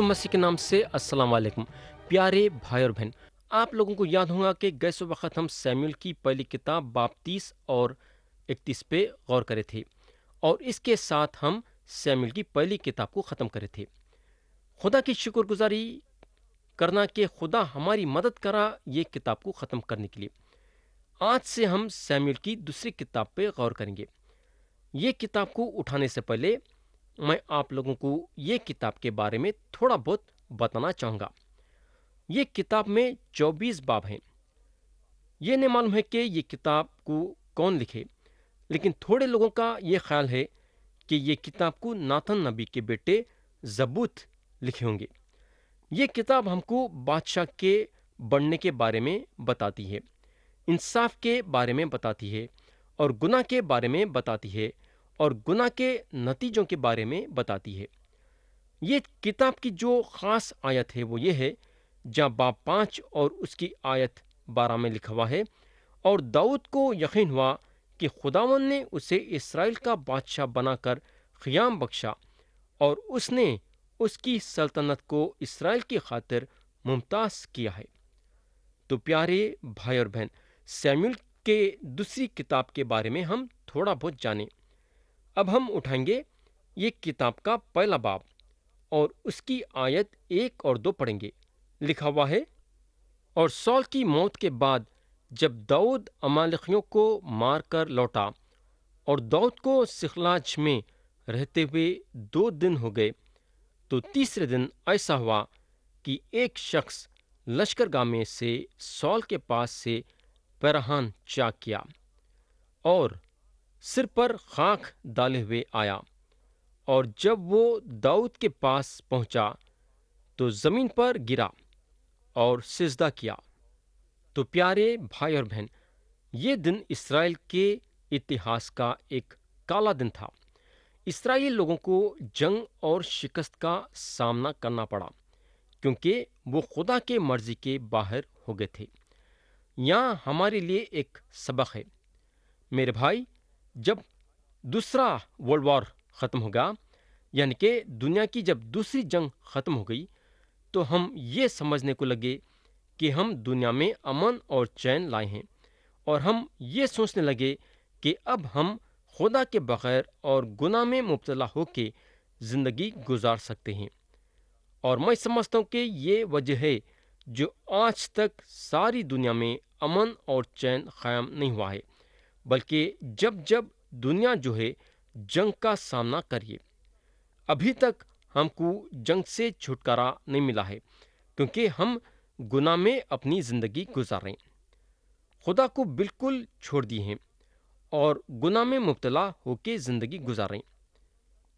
यीशु मसीह के नाम से अस्सलाम वालेकुम प्यारे भाई और बहन आप लोगों को याद होगा कि गए वक्त हम सैम्यूल की पहली किताब बाप तीस और इकतीस पे गौर करे थे और इसके साथ हम सैम्यूल की पहली किताब को ख़त्म करे थे खुदा की शुक्रगुजारी करना कि खुदा हमारी मदद करा ये किताब को ख़त्म करने के लिए आज से हम सैम्यूल की दूसरी किताब पे गौर करेंगे ये किताब को उठाने से पहले मैं आप लोगों को ये किताब के बारे में थोड़ा बहुत बताना चाहूँगा ये किताब में चौबीस बाब हैं ये नहीं मालूम है कि ये किताब को कौन लिखे लेकिन थोड़े लोगों का ये ख्याल है कि ये किताब को नाथन नबी के बेटे जबूत लिखे होंगे ये किताब हमको बादशाह के बढ़ने के बारे में बताती है इंसाफ के बारे में बताती है और गुनाह के बारे में बताती है और गुना के नतीजों के बारे में बताती है ये किताब की जो खास आयत है वो ये है जहाँ बाप पाँच और उसकी आयत बारह में लिखा हुआ है और दाऊद को यकीन हुआ कि खुदावन ने उसे इसराइल का बादशाह बनाकर ख़याम बख्शा और उसने उसकी सल्तनत को इसराइल की खातिर मुमताज़ किया है तो प्यारे भाई और बहन सैम्यूल के दूसरी किताब के बारे में हम थोड़ा बहुत जानें अब हम उठाएंगे ये किताब का पहला बाब और उसकी आयत एक और दो पढ़ेंगे लिखा हुआ है और सौल की मौत के बाद जब दाऊद अमालखियों को मारकर लौटा और दाऊद को सिखलाज में रहते हुए दो दिन हो गए तो तीसरे दिन ऐसा हुआ कि एक शख्स लश्कर में से सौल के पास से पैरहान चा किया और सिर पर खाख डाले हुए आया और जब वो दाऊद के पास पहुंचा तो जमीन पर गिरा और सिजदा किया तो प्यारे भाई और बहन ये दिन इसराइल के इतिहास का एक काला दिन था इसराइली लोगों को जंग और शिकस्त का सामना करना पड़ा क्योंकि वो खुदा के मर्जी के बाहर हो गए थे यहाँ हमारे लिए एक सबक है मेरे भाई जब दूसरा वर्ल्ड वॉर ख़त्म होगा यानी कि दुनिया की जब दूसरी जंग ख़त्म हो गई तो हम ये समझने को लगे कि हम दुनिया में अमन और चैन लाए हैं और हम ये सोचने लगे कि अब हम खुदा के बगैर और गुनाह में मुबतला होकर ज़िंदगी गुजार सकते हैं और मैं समझता हूँ कि ये वजह है जो आज तक सारी दुनिया में अमन और चैन कायम नहीं हुआ है बल्कि जब जब दुनिया जो है जंग का सामना करिए अभी तक हमको जंग से छुटकारा नहीं मिला है क्योंकि हम गुना में अपनी ज़िंदगी गुजारें खुदा को बिल्कुल छोड़ दिए हैं और गुना में मुबतला होकर ज़िंदगी गुजारें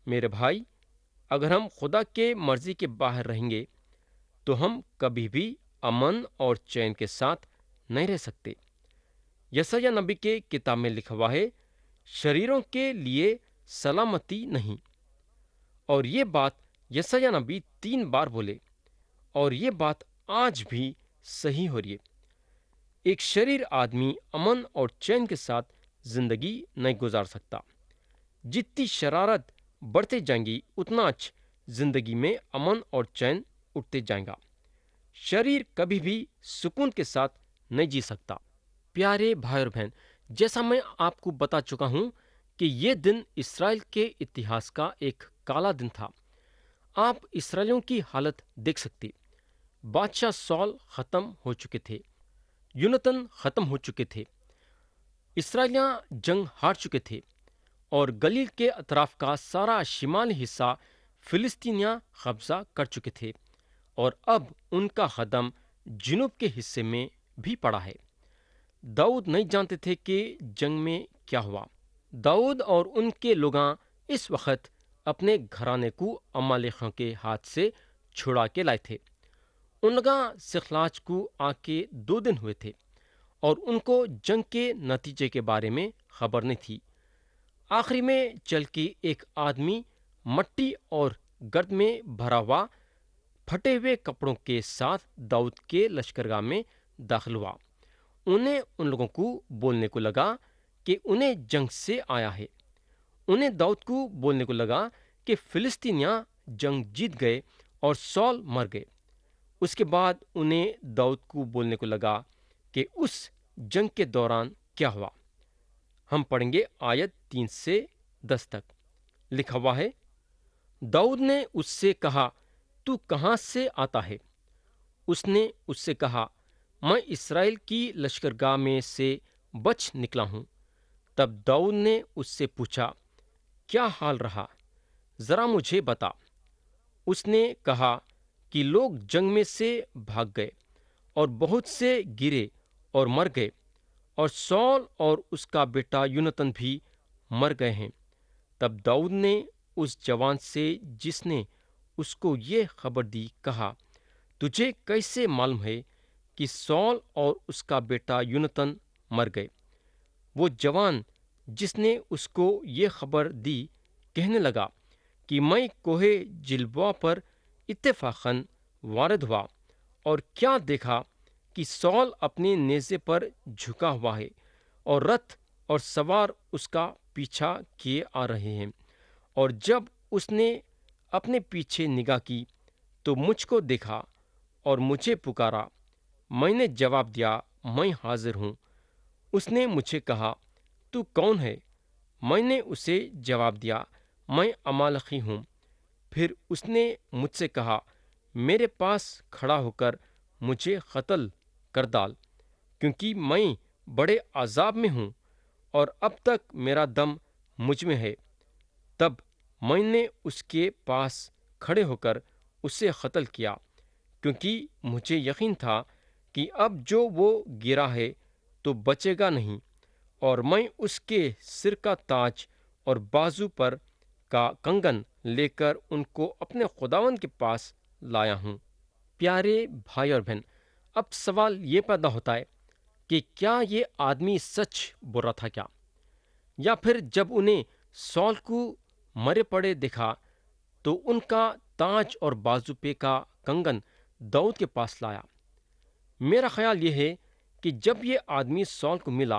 मेरे भाई अगर हम खुदा के मर्ज़ी के बाहर रहेंगे तो हम कभी भी अमन और चैन के साथ नहीं रह सकते यसया नबी के किताब में लिखवा है शरीरों के लिए सलामती नहीं और ये बात यसया नबी तीन बार बोले और ये बात आज भी सही हो रही है एक शरीर आदमी अमन और चैन के साथ जिंदगी नहीं गुजार सकता जितनी शरारत बढ़ते जाएंगी उतना अच्छ जिंदगी में अमन और चैन उठते जाएगा शरीर कभी भी सुकून के साथ नहीं जी सकता प्यारे भाई और बहन जैसा मैं आपको बता चुका हूं कि ये दिन इसराइल के इतिहास का एक काला दिन था आप इसराइलों की हालत देख सकते बादशाह सॉल खत्म हो चुके थे यूनतन खत्म हो चुके थे इसराइलिया जंग हार चुके थे और गलील के अतराफ का सारा शिमाल हिस्सा फिलिस्तीनिया कब्जा कर चुके थे और अब उनका कदम जुनूब के हिस्से में भी पड़ा है दाऊद नहीं जानते थे कि जंग में क्या हुआ दाऊद और उनके लोग इस वक्त अपने घराने को अमालेखों के हाथ से छुड़ा के लाए थे उनका सिखलाज को आके दो दिन हुए थे और उनको जंग के नतीजे के बारे में खबर नहीं थी आखिरी में चल के एक आदमी मट्टी और गर्द में भरा हुआ फटे हुए कपड़ों के साथ दाऊद के लश्करगाह में दाखिल हुआ उन्हें उन लोगों को बोलने को लगा कि उन्हें जंग से आया है उन्हें दाऊद को बोलने को लगा कि फिलिस्तीनिया जंग जीत गए और सॉल मर गए उसके बाद उन्हें दाऊद को बोलने को लगा कि उस जंग के दौरान क्या हुआ हम पढ़ेंगे आयत तीन से दस तक लिखा हुआ है दाऊद ने उससे कहा तू कहाँ से आता है उसने उससे कहा मैं इसराइल की लश्करगाह में से बच निकला हूँ तब दाऊद ने उससे पूछा क्या हाल रहा जरा मुझे बता उसने कहा कि लोग जंग में से भाग गए और बहुत से गिरे और मर गए और सौल और उसका बेटा यूनतन भी मर गए हैं तब दाऊद ने उस जवान से जिसने उसको ये खबर दी कहा तुझे कैसे मालूम है कि सौल और उसका बेटा यूनतन मर गए वो जवान जिसने उसको ये खबर दी कहने लगा कि मैं कोहे जिल्बा पर इत्तेफाकन वारद हुआ और क्या देखा कि सौल अपने नेज़े पर झुका हुआ है और रथ और सवार उसका पीछा किए आ रहे हैं और जब उसने अपने पीछे निगाह की तो मुझको देखा और मुझे पुकारा मैंने जवाब दिया मैं हाजिर हूँ उसने मुझे कहा तू कौन है मैंने उसे जवाब दिया मैं अमालखी हूँ फिर उसने मुझसे कहा मेरे पास खड़ा होकर मुझे कत्ल कर डाल क्योंकि मैं बड़े आज़ाब में हूँ और अब तक मेरा दम मुझ में है तब मैंने उसके पास खड़े होकर उसे कत्ल किया क्योंकि मुझे यकीन था कि अब जो वो गिरा है तो बचेगा नहीं और मैं उसके सिर का ताज और बाजू पर का कंगन लेकर उनको अपने खुदावन के पास लाया हूँ प्यारे भाई और बहन अब सवाल ये पैदा होता है कि क्या ये आदमी सच बोल रहा था क्या या फिर जब उन्हें सॉल को मरे पड़े देखा तो उनका ताज और बाजू पे का कंगन दाऊद के पास लाया मेरा ख्याल यह है कि जब ये आदमी सॉल को मिला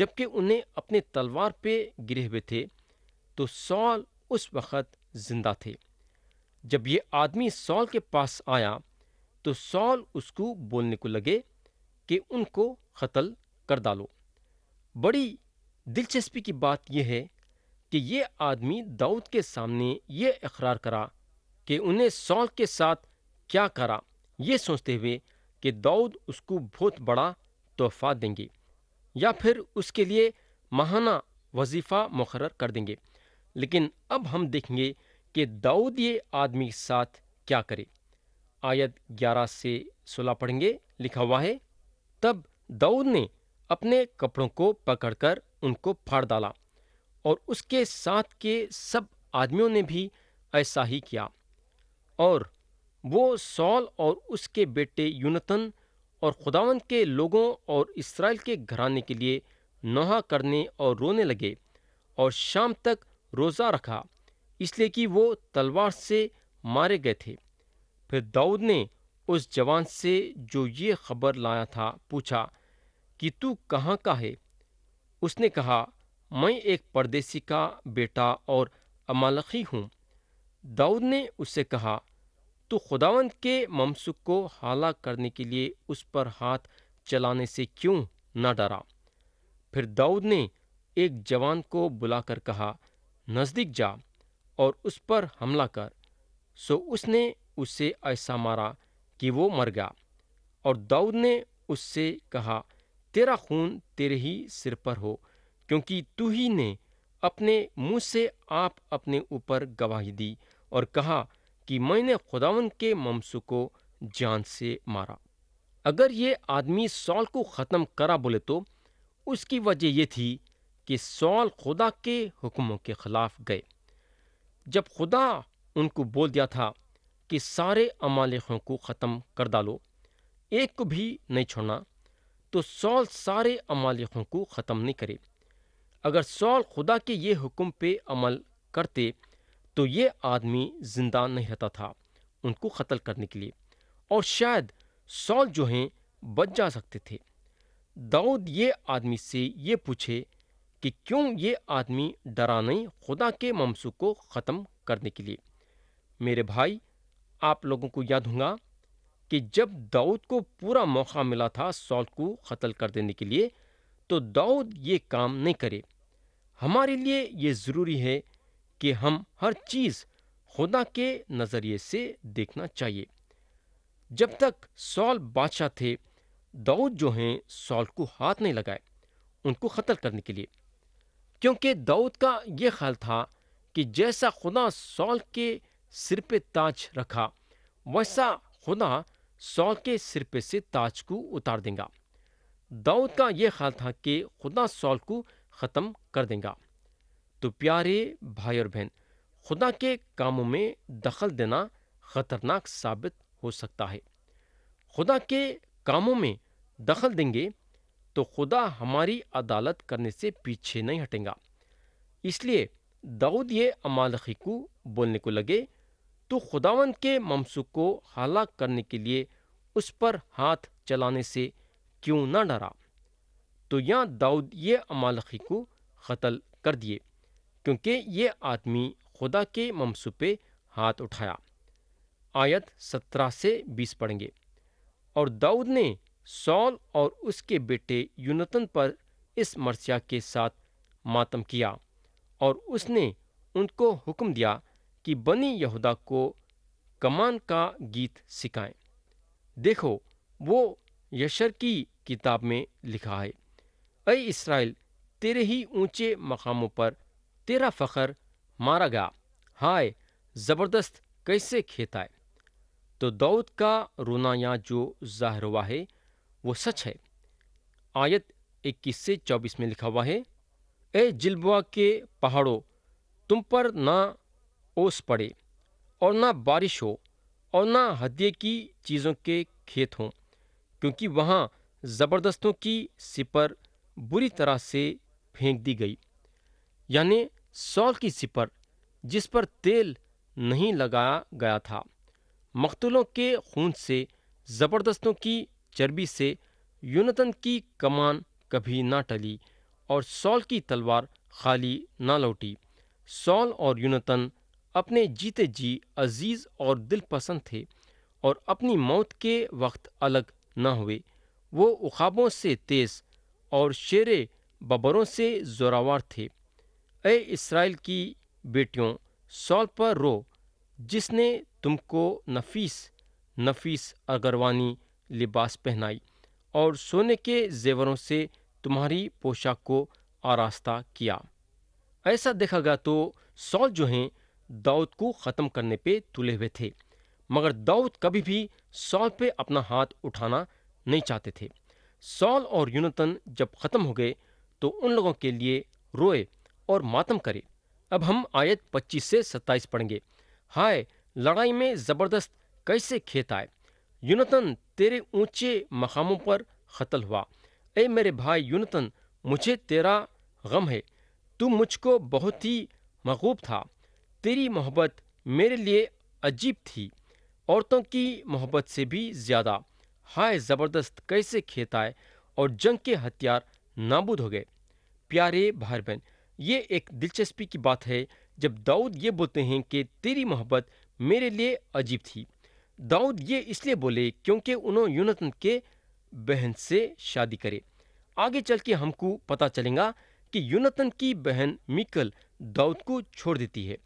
जबकि उन्हें अपने तलवार पे गिरे हुए थे तो सॉल उस वक़्त जिंदा थे जब ये आदमी सॉल के पास आया तो सॉल उसको बोलने को लगे कि उनको कत्ल कर डालो बड़ी दिलचस्पी की बात यह है कि ये आदमी दाऊद के सामने ये इकरार करा कि उन्हें सॉल के साथ क्या करा ये सोचते हुए कि दाऊद उसको बहुत बड़ा तोहफा देंगे या फिर उसके लिए महाना वजीफा मुकर कर देंगे लेकिन अब हम देखेंगे कि दाऊद ये आदमी के साथ क्या करे आयत 11 से 16 पढ़ेंगे लिखा हुआ है तब दाऊद ने अपने कपड़ों को पकड़कर उनको फाड़ डाला और उसके साथ के सब आदमियों ने भी ऐसा ही किया और वो सॉल और उसके बेटे यूनतन और खुदावन के लोगों और इसराइल के घराने के लिए नोहा करने और रोने लगे और शाम तक रोज़ा रखा इसलिए कि वो तलवार से मारे गए थे फिर दाऊद ने उस जवान से जो ये खबर लाया था पूछा कि तू कहाँ का है उसने कहा मैं एक परदेसी का बेटा और अमालखी हूँ दाऊद ने उससे कहा तो खुदावंत के ममसुख को हाला करने के लिए उस पर हाथ चलाने से क्यों न डरा फिर दाऊद ने एक जवान को बुलाकर कहा नज़दीक जा और उस पर हमला कर सो उसने उसे ऐसा मारा कि वो मर गया और दाऊद ने उससे कहा तेरा खून तेरे ही सिर पर हो क्योंकि तू ही ने अपने मुंह से आप अपने ऊपर गवाही दी और कहा कि मैंने खुदावन के ममसू को जान से मारा अगर ये आदमी सौल को ख़त्म करा बोले तो उसकी वजह यह थी कि सौल खुदा के हुक्मों के खिलाफ गए जब खुदा उनको बोल दिया था कि सारे अमालेखों को ख़त्म कर डालो एक को भी नहीं छोड़ना तो सौल सारे अमालेखों को ख़त्म नहीं करे अगर सौल खुदा के ये हुक्म पे अमल करते तो ये आदमी जिंदा नहीं रहता था उनको कत्ल करने के लिए और शायद सॉल जो हैं बच जा सकते थे दाऊद ये आदमी से ये पूछे कि क्यों ये आदमी डरा नहीं खुदा के ममसू को ख़त्म करने के लिए मेरे भाई आप लोगों को याद होगा कि जब दाऊद को पूरा मौका मिला था सॉल को कत्ल कर देने के लिए तो दाऊद ये काम नहीं करे हमारे लिए ये ज़रूरी है कि हम हर चीज़ खुदा के नज़रिए से देखना चाहिए जब तक सॉल बादशाह थे दाऊद जो हैं सॉल को हाथ नहीं लगाए उनको कत्ल करने के लिए क्योंकि दाऊद का यह ख्याल था कि जैसा खुदा सॉल के सिर पे ताज रखा वैसा खुदा सॉल के सिर पे से ताज को उतार देगा दाऊद का यह ख्याल था कि खुदा सॉल को ख़त्म कर देगा तो प्यारे भाई और बहन खुदा के कामों में दखल देना खतरनाक साबित हो सकता है खुदा के कामों में दखल देंगे तो खुदा हमारी अदालत करने से पीछे नहीं हटेगा इसलिए दाऊद ये अमालखी को बोलने को लगे तो खुदावन के ममसुख को हलाक करने के लिए उस पर हाथ चलाने से क्यों ना डरा तो यहाँ दाऊद ये अमालखी को कत्ल कर दिए क्योंकि ये आदमी खुदा के मनसूबे हाथ उठाया आयत सत्रह से बीस पढ़ेंगे और दाऊद ने सौल और उसके बेटे यूनतन पर इस मरसिया के साथ मातम किया और उसने उनको हुक्म दिया कि बनी यहूदा को कमान का गीत सिखाएं देखो वो यशर की किताब में लिखा है अय इसराइल तेरे ही ऊंचे मकामों पर तेरा फ़खर मारा गया हाय ज़बरदस्त कैसे खेत आए तो दाऊद का रोना यहाँ जो जाहिर हुआ है वो सच है आयत इक्कीस से चौबीस में लिखा हुआ है ए जिल्बुआ के पहाड़ों तुम पर ना ओस पड़े और ना बारिश हो और ना हदिये की चीज़ों के खेत हों क्योंकि वहाँ ज़बरदस्तों की सिपर बुरी तरह से फेंक दी गई यानी सौल की सिपर जिस पर तेल नहीं लगाया गया था मकतूलों के खून से ज़बरदस्तों की चर्बी से यूनतन की कमान कभी ना टली और सौल की तलवार खाली ना लौटी सौल और यूनतन अपने जीते जी अजीज़ और दिलपसंद थे और अपनी मौत के वक्त अलग न हुए वो उखाबों से तेज और शेर बबरों से जोरावार थे ए इसराइल की बेटियों सौल पर रो जिसने तुमको नफीस नफीस अगरवानी लिबास पहनाई और सोने के जेवरों से तुम्हारी पोशाक को आरास्ता किया ऐसा देखा गया तो सौल जो हैं दाऊद को ख़त्म करने पे तुले हुए थे मगर दाऊद कभी भी सौल पे अपना हाथ उठाना नहीं चाहते थे सौल और यूनतन जब ख़त्म हो गए तो उन लोगों के लिए रोए और मातम करे अब हम आयत 25 से 27 पढ़ेंगे हाय लड़ाई में जबरदस्त कैसे खेत आए यूनतन तेरे ऊंचे मकामों पर खतल हुआ ए मेरे भाई यूनतन मुझे तेरा गम है तू मुझको बहुत ही मकूब था तेरी मोहब्बत मेरे लिए अजीब थी औरतों की मोहब्बत से भी ज़्यादा हाय ज़बरदस्त कैसे खेत आए और जंग के हथियार नाबूद हो गए प्यारे भाई बहन ये एक दिलचस्पी की बात है जब दाऊद ये बोलते हैं कि तेरी मोहब्बत मेरे लिए अजीब थी दाऊद ये इसलिए बोले क्योंकि उन्होंने यूनतन के बहन से शादी करे आगे चल के हमको पता चलेगा कि यूनतन की बहन मिकल दाऊद को छोड़ देती है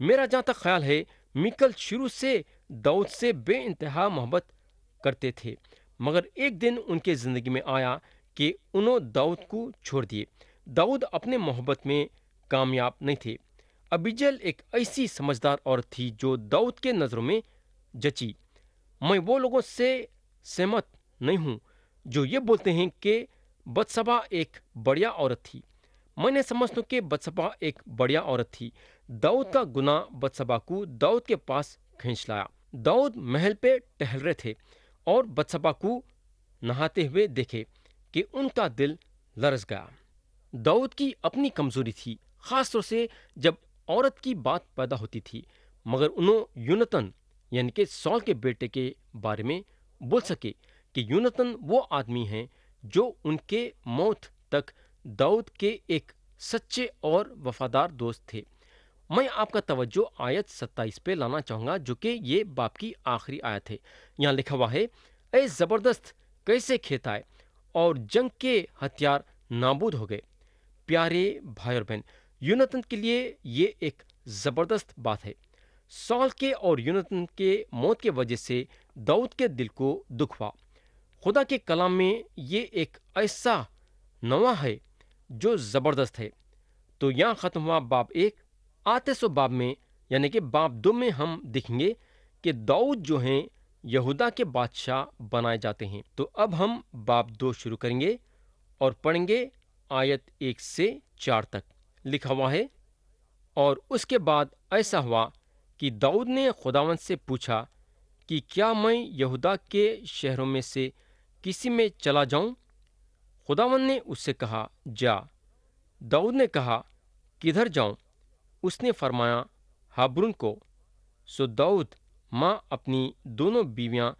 मेरा जहाँ तक ख्याल है मिकल शुरू से दाऊद से बे इंतहा मोहब्बत करते थे मगर एक दिन उनके ज़िंदगी में आया कि उन्होंने दाऊद को छोड़ दिए दाऊद अपने मोहब्बत में कामयाब नहीं थे अबिजल एक ऐसी समझदार औरत थी जो दाऊद के नज़रों में जची मैं वो लोगों से सहमत नहीं हूँ जो ये बोलते हैं कि बदसभा एक बढ़िया औरत थी मैंने समझता हूँ कि बदसभा एक बढ़िया औरत थी दाऊद का गुना बदसभा को दाऊद के पास खींच लाया दाऊद महल पे टहल रहे थे और बदसभा को नहाते हुए देखे कि उनका दिल लरस गया दाऊद की अपनी कमजोरी थी खासतौर से जब औरत की बात पैदा होती थी मगर उन्होंने यूनतन यानी कि सौल के बेटे के बारे में बोल सके कि यूनतन वो आदमी हैं जो उनके मौत तक दाऊद के एक सच्चे और वफादार दोस्त थे मैं आपका तवज्जो आयत 27 पे लाना चाहूँगा जो कि ये बाप की आखिरी आयत है यहाँ लिखा हुआ है ऐ ज़बरदस्त कैसे खेताए और जंग के हथियार नाबूद हो गए प्यारे भाई और बहन यूनतन के लिए ये एक ज़बरदस्त बात है सॉल के और यूनतन के मौत के वजह से दाऊद के दिल को दुख हुआ खुदा के कलाम में ये एक ऐसा नवा है जो ज़बरदस्त है तो यहाँ ख़त्म हुआ बाप एक आते सो बाप में यानी कि बाप दो में हम देखेंगे कि दाऊद जो हैं यहूदा के बादशाह बनाए जाते हैं तो अब हम बाप दो शुरू करेंगे और पढ़ेंगे आयत एक से चार तक लिखा हुआ है और उसके बाद ऐसा हुआ कि दाऊद ने खुदावंत से पूछा कि क्या मैं यहूदा के शहरों में से किसी में चला जाऊं? खुदावन ने उससे कहा जा दाऊद ने कहा किधर जाऊं? उसने फरमाया हाबरुन को सो दाऊद माँ अपनी दोनों बीवियां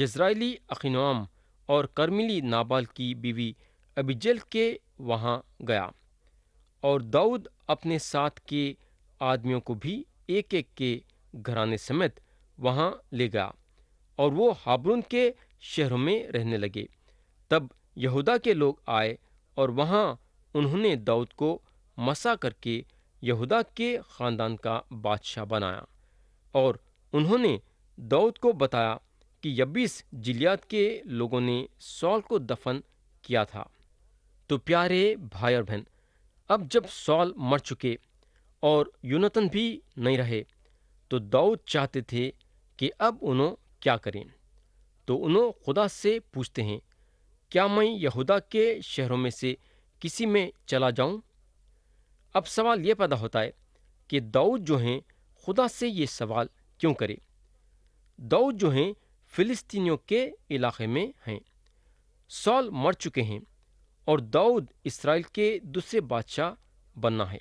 यजराइली अखिनोम और करमिली नाबाल की बीवी अबिजल के वहाँ गया और दाऊद अपने साथ के आदमियों को भी एक एक के घराने समेत वहाँ ले गया और वो हाबरून के शहरों में रहने लगे तब यहूदा के लोग आए और वहाँ उन्होंने दाऊद को मसा करके यहूदा के खानदान का बादशाह बनाया और उन्होंने दाऊद को बताया कि यब्बीस जिलियात के लोगों ने सौल को दफन किया था तो प्यारे भाई और बहन अब जब सॉल मर चुके और यूनतन भी नहीं रहे तो दाऊद चाहते थे कि अब उन्हों क्या करें तो उन्हों खुदा से पूछते हैं क्या मैं यहूदा के शहरों में से किसी में चला जाऊं? अब सवाल ये पैदा होता है कि दाऊद जो हैं खुदा से ये सवाल क्यों करे दाऊद जो हैं फिलिस्तीनियों के इलाके में हैं सॉल मर चुके हैं और दाऊद इसराइल के दूसरे बादशाह बनना है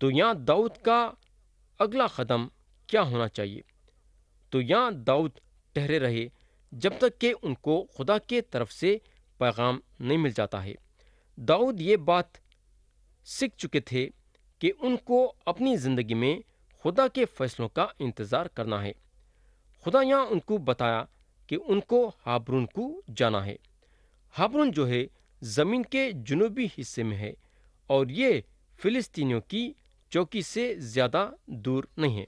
तो यहाँ दाऊद का अगला कदम क्या होना चाहिए तो यहाँ दाऊद ठहरे रहे जब तक कि उनको खुदा के तरफ से पैगाम नहीं मिल जाता है दाऊद ये बात सीख चुके थे कि उनको अपनी ज़िंदगी में खुदा के फैसलों का इंतज़ार करना है खुदा यहाँ उनको बताया कि उनको हाबरून को जाना है हाबरून जो है ज़मीन के जुनूबी हिस्से में है और ये फिलिस्तीनियों की चौकी से ज़्यादा दूर नहीं है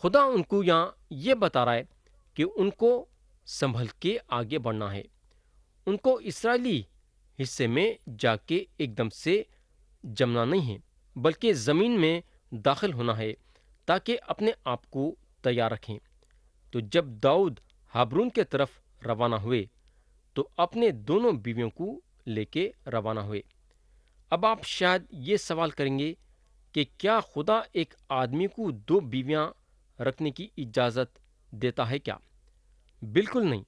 खुदा उनको यहाँ ये बता रहा है कि उनको संभल के आगे बढ़ना है उनको इसराइली हिस्से में जाके एकदम से जमना नहीं है बल्कि ज़मीन में दाखिल होना है ताकि अपने आप को तैयार रखें तो जब दाऊद हाबरून के तरफ रवाना हुए तो अपने दोनों बीवियों को लेके रवाना हुए अब आप शायद ये सवाल करेंगे कि क्या खुदा एक आदमी को दो बीवियां रखने की इजाज़त देता है क्या बिल्कुल नहीं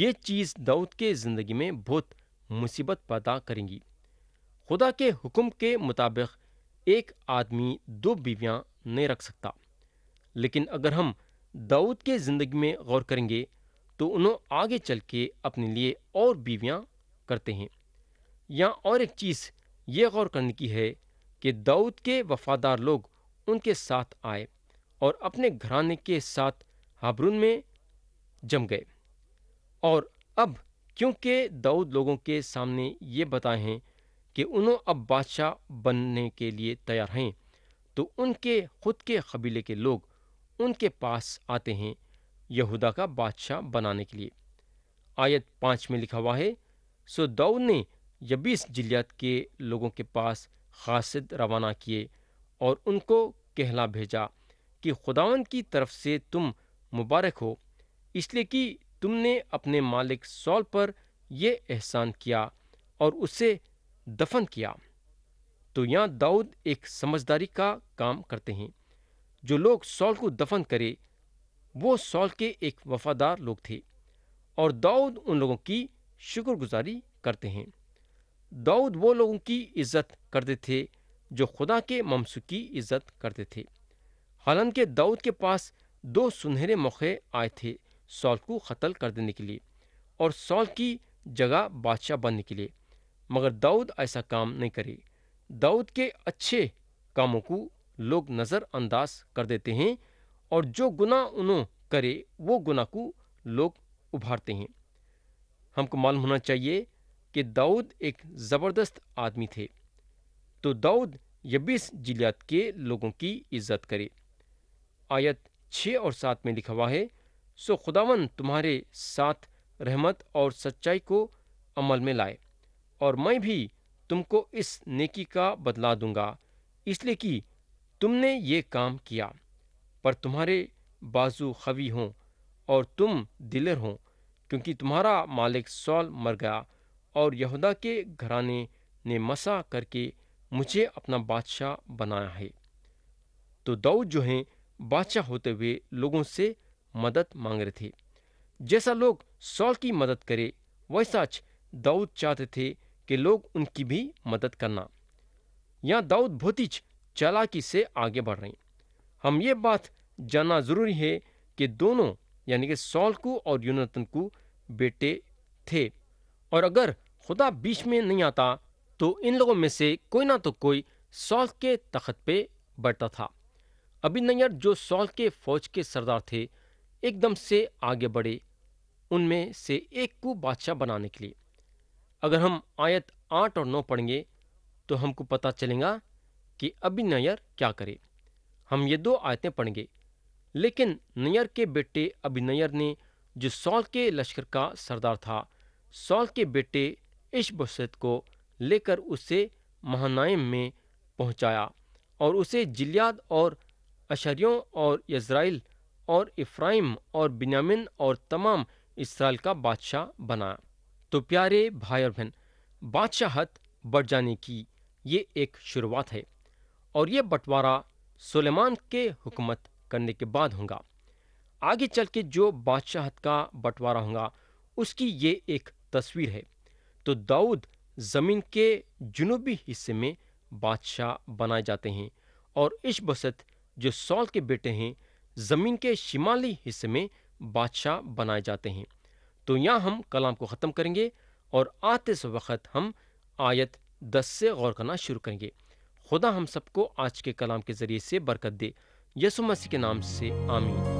ये चीज़ दाऊद के ज़िंदगी में बहुत मुसीबत पैदा करेंगी खुदा के हुक्म के मुताबिक एक आदमी दो बीवियां नहीं रख सकता लेकिन अगर हम दाऊद के ज़िंदगी में गौर करेंगे तो उन्होंने आगे चल के अपने लिए और बीवियाँ करते हैं यहाँ और एक चीज़ ये गौर करने की है कि दाऊद के वफादार लोग उनके साथ आए और अपने घराने के साथ हाबरून में जम गए और अब क्योंकि दाऊद लोगों के सामने ये बताए हैं कि उन्होंने अब बादशाह बनने के लिए तैयार हैं तो उनके खुद के कबीले के लोग उनके पास आते हैं यहूदा का बादशाह बनाने के लिए आयत पाँच में लिखा हुआ है सो दाऊद ने यबीस जिलियत के लोगों के पास खासिद रवाना किए और उनको कहला भेजा कि खुदावन की तरफ से तुम मुबारक हो इसलिए कि तुमने अपने मालिक सौल पर यह एहसान किया और उसे दफन किया तो यहाँ दाऊद एक समझदारी का काम करते हैं जो लोग सौल को दफन करें वो सॉल के एक वफादार लोग थे और दाऊद उन लोगों की शुक्रगुजारी करते हैं दाऊद वो लोगों की इज्जत करते थे जो खुदा के ममसू की इज्जत करते थे हालांकि दाऊद के पास दो सुनहरे मौके आए थे सॉल को कत्ल कर देने के लिए और सॉल की जगह बादशाह बनने के लिए मगर दाऊद ऐसा काम नहीं करे दाऊद के अच्छे कामों को लोग नज़रअंदाज कर देते हैं और जो गुना उन्हों करे वो गुना को लोग उभारते हैं हमको मालूम होना चाहिए कि दाऊद एक ज़बरदस्त आदमी थे तो दाऊद यबीस जिलियात के लोगों की इज्जत करे आयत छः और सात में लिखा हुआ है सो खुदावन तुम्हारे साथ रहमत और सच्चाई को अमल में लाए और मैं भी तुमको इस नेकी का बदला दूंगा इसलिए कि तुमने ये काम किया पर तुम्हारे बाजू खवी हों और तुम दिलर हों क्योंकि तुम्हारा मालिक सौल मर गया और यहूदा के घराने ने मसा करके मुझे अपना बादशाह बनाया है तो दाऊद जो हैं बादशाह होते हुए लोगों से मदद मांग रहे थे जैसा लोग सौल की मदद करे वैसा दाऊद चाहते थे कि लोग उनकी भी मदद करना यहाँ दाऊद भोतिज चालाकी से आगे बढ़ रहे हम ये बात जानना ज़रूरी है कि दोनों यानी कि सॉल को और यूनतन को बेटे थे और अगर खुदा बीच में नहीं आता तो इन लोगों में से कोई ना तो कोई सॉल के तख्त पे बैठता था अभिनयर जो सॉल के फौज के सरदार थे एकदम से आगे बढ़े उनमें से एक को बादशाह बनाने के लिए अगर हम आयत आठ और नौ पढ़ेंगे तो हमको पता चलेगा कि अभिनयर क्या करे हम ये दो आयतें पढ़ेंगे लेकिन नैयर के बेटे अभिनयर ने जो सौल के लश्कर का सरदार था सौल के बेटे इशबोशेत को लेकर उसे महानाइम में पहुंचाया और उसे जिलियाद और अशरियों और यज़राइल और इफ़्राइम और बिन्यामिन और तमाम इसराइल का बादशाह बनाया तो प्यारे भाई और बहन बादशाहत बढ़ जाने की ये एक शुरुआत है और ये बंटवारा सुलेमान के हुकूमत करने के बाद होगा आगे चल के जो बादशाहत का बंटवारा होगा उसकी ये एक तस्वीर है तो दाऊद ज़मीन के जुनूबी हिस्से में बादशाह बनाए जाते हैं और बसत जो सौल के बेटे हैं ज़मीन के शिमाली हिस्से में बादशाह बनाए जाते हैं तो यहाँ हम कलाम को ख़त्म करेंगे और आते से वक्त हम आयत दस से गौर करना शुरू करेंगे खुदा हम सबको आज के कलाम के ज़रिए से बरकत दे यसु मसीह के नाम से आमीन